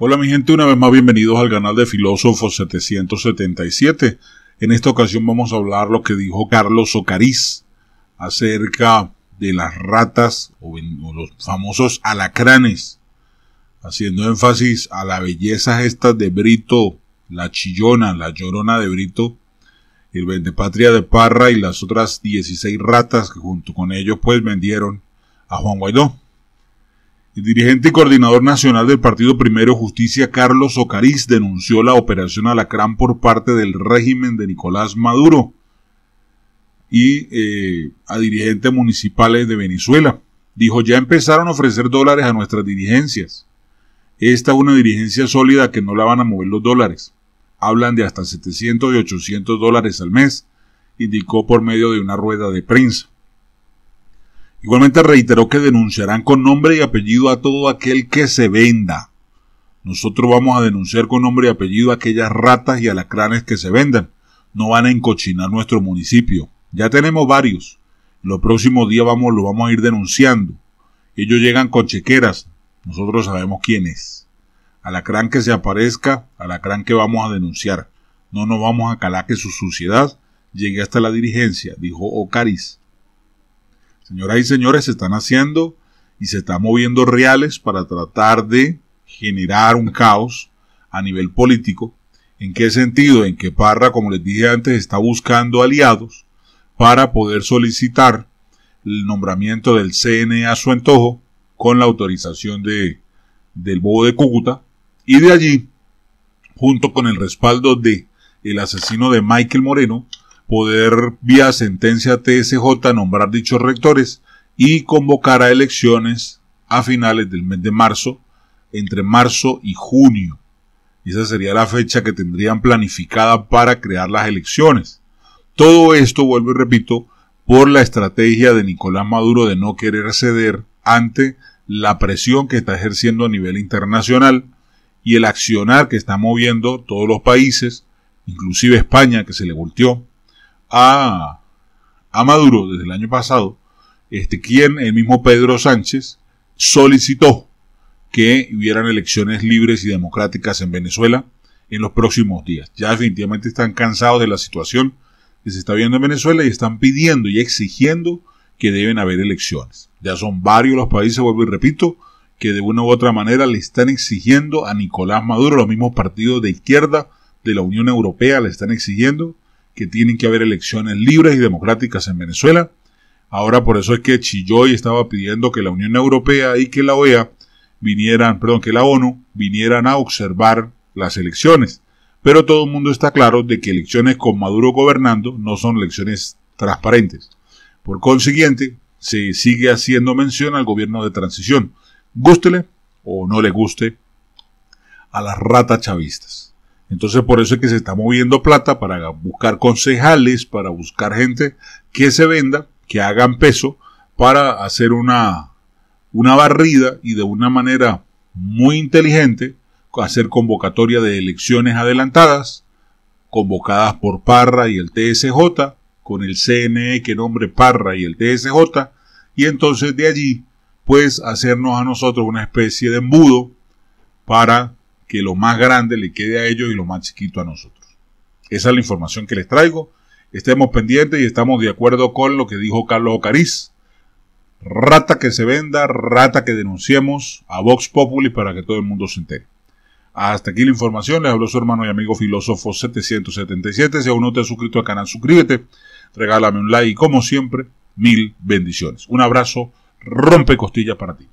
Hola mi gente, una vez más bienvenidos al canal de Filósofo 777. En esta ocasión vamos a hablar lo que dijo Carlos Ocariz acerca de las ratas o, los famosos alacranes, haciendo énfasis a la belleza estas de Brito, la chillona, la llorona de Brito, el vendepatria de Parra y las otras 16 ratas que junto con ellos pues vendieron a Juan Guaidó. El dirigente y coordinador nacional del Partido Primero Justicia, Carlos Ocariz, denunció la operación Alacrán por parte del régimen de Nicolás Maduro y eh, a dirigentes municipales de Venezuela. Dijo, ya empezaron a ofrecer dólares a nuestras dirigencias. Esta es una dirigencia sólida que no la van a mover los dólares. Hablan de hasta 700 y 800 dólares al mes, indicó por medio de una rueda de prensa. Igualmente reiteró que denunciarán con nombre y apellido a todo aquel que se venda. Nosotros vamos a denunciar con nombre y apellido a aquellas ratas y alacranes que se vendan. No van a encochinar nuestro municipio. Ya tenemos varios. Los próximos días vamos, lo vamos a ir denunciando. Ellos llegan con chequeras. Nosotros sabemos quién es. Alacrán que se aparezca, alacrán que vamos a denunciar. No nos vamos a calar que su suciedad llegue hasta la dirigencia, dijo Ocaris Señoras y señores, se están haciendo y se están moviendo reales para tratar de generar un caos a nivel político. ¿En qué sentido? En que Parra, como les dije antes, está buscando aliados para poder solicitar el nombramiento del CN a su antojo con la autorización de, del Bobo de Cúcuta y de allí, junto con el respaldo de el asesino de Michael Moreno, poder vía sentencia TSJ nombrar dichos rectores y convocar a elecciones a finales del mes de marzo, entre marzo y junio. Esa sería la fecha que tendrían planificada para crear las elecciones. Todo esto, vuelvo y repito, por la estrategia de Nicolás Maduro de no querer ceder ante la presión que está ejerciendo a nivel internacional y el accionar que está moviendo todos los países, inclusive España que se le volteó, a, Maduro desde el año pasado, este, quien el mismo Pedro Sánchez solicitó que hubieran elecciones libres y democráticas en Venezuela en los próximos días. Ya definitivamente están cansados de la situación que se está viendo en Venezuela y están pidiendo y exigiendo que deben haber elecciones. Ya son varios los países, vuelvo y repito, que de una u otra manera le están exigiendo a Nicolás Maduro, los mismos partidos de izquierda de la Unión Europea le están exigiendo que tienen que haber elecciones libres y democráticas en Venezuela. Ahora por eso es que Chilloy estaba pidiendo que la Unión Europea y que la OEA vinieran, perdón, que la ONU vinieran a observar las elecciones. Pero todo el mundo está claro de que elecciones con Maduro gobernando no son elecciones transparentes. Por consiguiente, se sigue haciendo mención al gobierno de transición, gústele o no le guste a las ratas chavistas. Entonces por eso es que se está moviendo plata para buscar concejales, para buscar gente que se venda, que hagan peso para hacer una, una barrida y de una manera muy inteligente hacer convocatoria de elecciones adelantadas, convocadas por Parra y el TSJ, con el CNE que nombre Parra y el TSJ, y entonces de allí, pues hacernos a nosotros una especie de embudo para que lo más grande le quede a ellos y lo más chiquito a nosotros. Esa es la información que les traigo. Estemos pendientes y estamos de acuerdo con lo que dijo Carlos Ocariz. Rata que se venda, rata que denunciemos a Vox Populi para que todo el mundo se entere. Hasta aquí la información. Les habló su hermano y amigo filósofo 777. Si aún no te has suscrito al canal, suscríbete. Regálame un like y como siempre, mil bendiciones. Un abrazo, rompe costillas para ti.